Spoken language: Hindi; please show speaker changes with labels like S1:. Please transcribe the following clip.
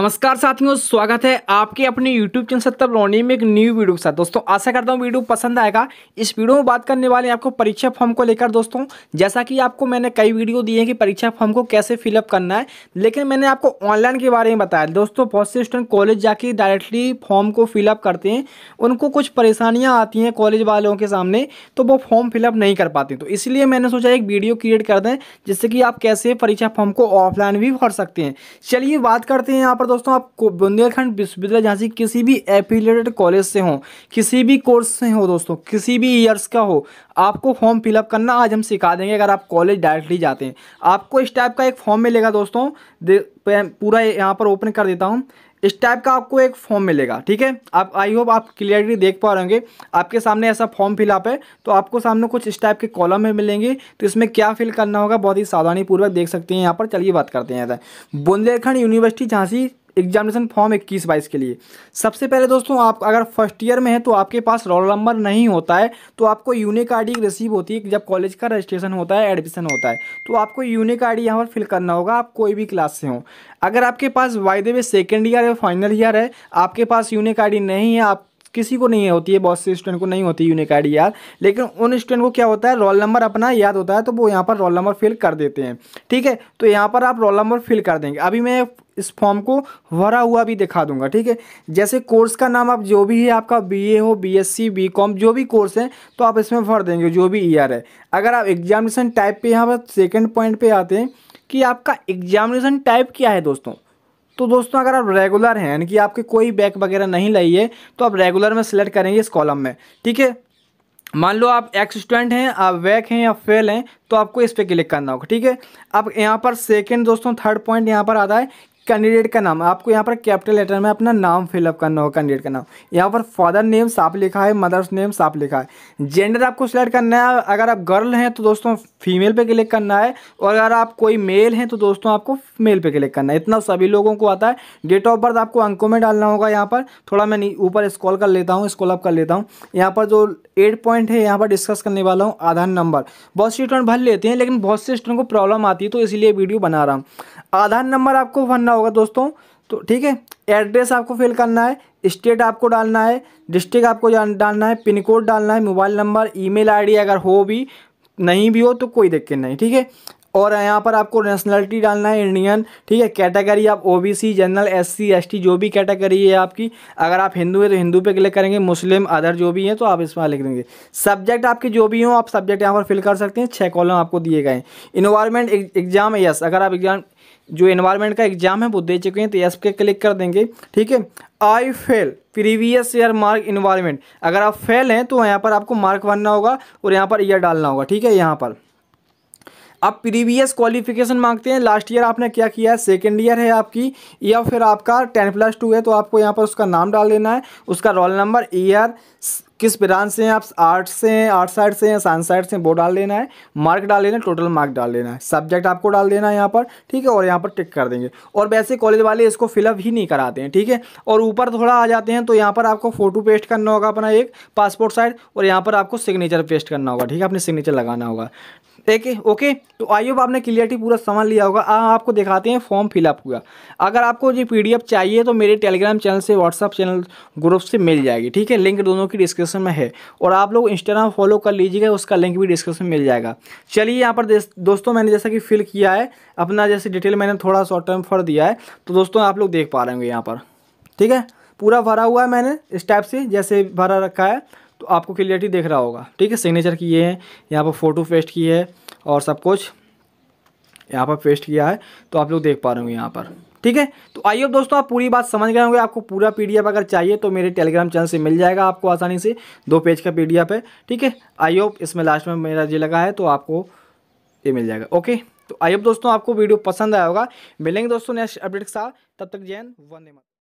S1: नमस्कार साथियों स्वागत है आपके अपने YouTube चैनल सत्तर रोनी में एक न्यू वीडियो के साथ दोस्तों आशा करता हूँ वीडियो पसंद आएगा इस वीडियो में बात करने वाले हैं आपको परीक्षा फॉर्म को लेकर दोस्तों जैसा कि आपको मैंने कई वीडियो दिए हैं कि परीक्षा फॉर्म को कैसे फिलअप करना है लेकिन मैंने आपको ऑनलाइन के बारे में बताया दोस्तों बहुत से स्टूडेंट कॉलेज जाके डायरेक्टली फॉर्म को फिलअप करते हैं उनको कुछ परेशानियाँ आती हैं कॉलेज वालों के सामने तो वो फॉर्म फिलअप नहीं कर पाते तो इसलिए मैंने सोचा एक वीडियो क्रिएट कर दें जिससे कि आप कैसे परीक्षा फॉर्म को ऑफलाइन भी भर सकते हैं चलिए बात करते हैं यहाँ पर दोस्तों आप बुंदेलखंड विश्वविद्यालय झांसी किसी भी एफिलेटेड कॉलेज से हो किसी भी कोर्स से हो दोस्तों किसी भी ईयर्स का हो आपको फॉर्म फिलअप करना आज हम सिखा देंगे अगर आप कॉलेज डायरेक्टली जाते हैं आपको इस टाइप का एक फॉर्म मिलेगा दोस्तों पूरा यहाँ पर ओपन कर देता हूँ इस टाइप का आपको एक फॉर्म मिलेगा ठीक है आप आई होप आप क्लियरली देख पा रहे होंगे आपके सामने ऐसा फॉर्म फिलअप है तो आपको सामने कुछ इस टाइप के कॉलम में मिलेंगे तो इसमें क्या फिल करना होगा बहुत ही सावधानीपूर्वक देख सकते हैं यहाँ पर चलिए बात करते हैं Bundelkhand university Jhansi examination form इक्कीस बाईस के लिए सबसे पहले दोस्तों आप अगर फर्स्ट ईयर में है तो आपके पास रोल नंबर नहीं होता है तो आपको यूनिक आई रिसीव होती है जब कॉलेज का रजिस्ट्रेशन होता है एडमिशन होता है तो आपको यूनिक आई डी यहाँ पर फिल करना होगा आप कोई भी क्लास से हो अगर आपके पास वायदे में सेकेंड ईयर या फाइनल ईयर है आपके पास यूनिक आई नहीं है आप किसी को नहीं होती है बहुत से स्टूडेंट को नहीं होती यूनिक आई याद लेकिन उन स्टूडेंट को क्या होता है रोल नंबर अपना याद होता है तो वो यहाँ पर रोल नंबर फिल कर देते हैं ठीक है तो यहाँ पर आप रोल नंबर फिल कर देंगे अभी मैं इस फॉर्म को भरा हुआ भी दिखा दूंगा ठीक है जैसे कोर्स का नाम आप जो भी है आपका बीए हो बीएससी बीकॉम जो भी कोर्स है तो आप इसमें भर देंगे जो भी ईयर e है अगर आप एग्जामिनेशन टाइप पे यहाँ पर सेकेंड पॉइंट पर आते हैं कि आपका एग्जामिनेशन टाइप क्या है दोस्तों तो दोस्तों अगर आप रेगुलर हैं यानी कि आपके कोई बैक वगैरह नहीं लाई है तो आप रेगुलर में सेलेक्ट करेंगे इस कॉलम में ठीक है मान लो आप एक्स स्टूडेंट हैं आप वैक हैं या फेल हैं तो आपको इस पर क्लिक करना होगा ठीक है अब यहाँ पर सेकंड दोस्तों थर्ड पॉइंट यहाँ पर आता है कैंडिडेट का नाम आपको यहाँ पर कैपिटल लेटर में अपना नाम फिलअप करना होगा कैंडिडेट का नाम यहाँ पर फादर नेम साफ लिखा है मदर्स नेम साफ लिखा है जेंडर आपको सिलेक्ट करना है अगर आप गर्ल हैं तो दोस्तों फीमेल पे क्लिक करना है और अगर आप कोई मेल हैं तो दोस्तों आपको मेल पे क्लिक करना है इतना सभी लोगों को आता है डेट ऑफ बर्थ आपको अंकों में डालना होगा यहाँ पर थोड़ा मैं ऊपर स्कॉल कर लेता हूँ स्कॉल अप कर लेता हूँ यहाँ पर जो एट पॉइंट है यहाँ पर डिस्कस करने वाला हूँ आधार नंबर बहुत से स्टूडेंट भर लेते हैं लेकिन बहुत से स्टूडेंट को प्रॉब्लम आती है तो इसलिए वीडियो बना रहा हूँ आधार नंबर आपको भरना करना होगा दोस्तों तो ठीक है एड्रेस आपको फिल करना है स्टेट आपको डालना है डिस्ट्रिक्ट आपको डालना है पिन कोड डालना है मोबाइल नंबर ईमेल आईडी अगर हो भी नहीं भी हो तो कोई दिक्कत नहीं ठीक है और यहाँ पर आपको नेशनलिटी डालना है इंडियन ठीक है कैटेगरी आप ओबीसी जनरल एससी एसटी जो भी कैटेगरी है आपकी अगर आप हिंदू है तो हिंदू पे क्लिक करेंगे मुस्लिम अदर जो भी हैं तो आप इसमें लिख देंगे सब्जेक्ट आपके जो भी हों आप सब्जेक्ट यहाँ पर फिल कर सकते हैं छः कॉलम आपको दिए गए हैं इन्वायरमेंट एग्जाम यस अगर आप एग्जाम जो इन्वायरमेंट का एग्जाम है वो दे चुके हैं तो यस पे क्लिक कर देंगे ठीक है I fail previous year mark environment अगर आप फेल हैं तो यहाँ पर आपको मार्क भरना होगा और यहाँ पर ईयर डालना होगा ठीक है यहाँ पर अब प्रीवियस क्वालिफिकेशन मांगते हैं लास्ट ईयर आपने क्या किया है सेकेंड ईयर है आपकी या फिर आपका टेन प्लस टू है तो आपको यहाँ पर उसका नाम डाल देना है उसका रोल नंबर ईयर किस ब्रांच से हैं आप आर्ट्स से हैं आर्ट साइड से हैं साइंस साइड से वो डाल देना है मार्क डाल देना है टोटल मार्क डाल देना है सब्जेक्ट आपको डाल देना है यहाँ पर ठीक है और यहाँ पर टिक कर देंगे और वैसे कॉलेज वाले इसको फिलअप ही नहीं कराते हैं ठीक है और ऊपर थोड़ा आ जाते हैं तो यहाँ पर आपको फोटो पेस्ट करना होगा अपना एक पासपोर्ट साइड और यहाँ पर आपको सिग्नेचर पेस्ट करना होगा ठीक है अपने सिग्नेचर लगाना होगा देखिए ओके तो आई होप आपने क्लियरिटी पूरा समझ लिया होगा आ, आपको दिखाते हैं फॉर्म फिलअप हुआ अगर आपको ये पीडीएफ चाहिए तो मेरे टेलीग्राम चैनल से व्हाट्सअप चैनल ग्रुप से मिल जाएगी ठीक है लिंक दोनों की डिस्क्रिप्शन में है और आप लोग इंस्टाग्राम फॉलो कर लीजिएगा उसका लिंक भी डिस्क्रिप्शन में मिल जाएगा चलिए यहाँ पर दोस्तों मैंने जैसा कि फिल किया है अपना जैसे डिटेल मैंने थोड़ा शॉर्ट टर्म फर दिया है तो दोस्तों आप लोग देख पा रहे होंगे यहाँ पर ठीक है पूरा भरा हुआ है मैंने इस टाइप से जैसे भरा रखा है तो आपको क्लियरिटी देख रहा होगा ठीक है सिग्नेचर किए हैं यहाँ पर फ़ोटो पेस्ट की है और सब कुछ यहाँ पर पेस्ट किया है तो आप लोग देख पा रहे होंगे यहाँ पर ठीक है तो आइए अब दोस्तों आप पूरी बात समझ गए होंगे आपको पूरा पीडीएफ अगर चाहिए तो मेरे टेलीग्राम चैनल से मिल जाएगा आपको आसानी से दो पेज का पीडीएफ है ठीक है आई होप इसमें लास्ट में मेरा ये लगा है तो आपको ये मिल जाएगा ओके तो आइए दोस्तों आपको वीडियो पसंद आया होगा मिलेंगे दोस्तों नेक्स्ट अपडेट के साथ तब तक जैन वंदे मातरम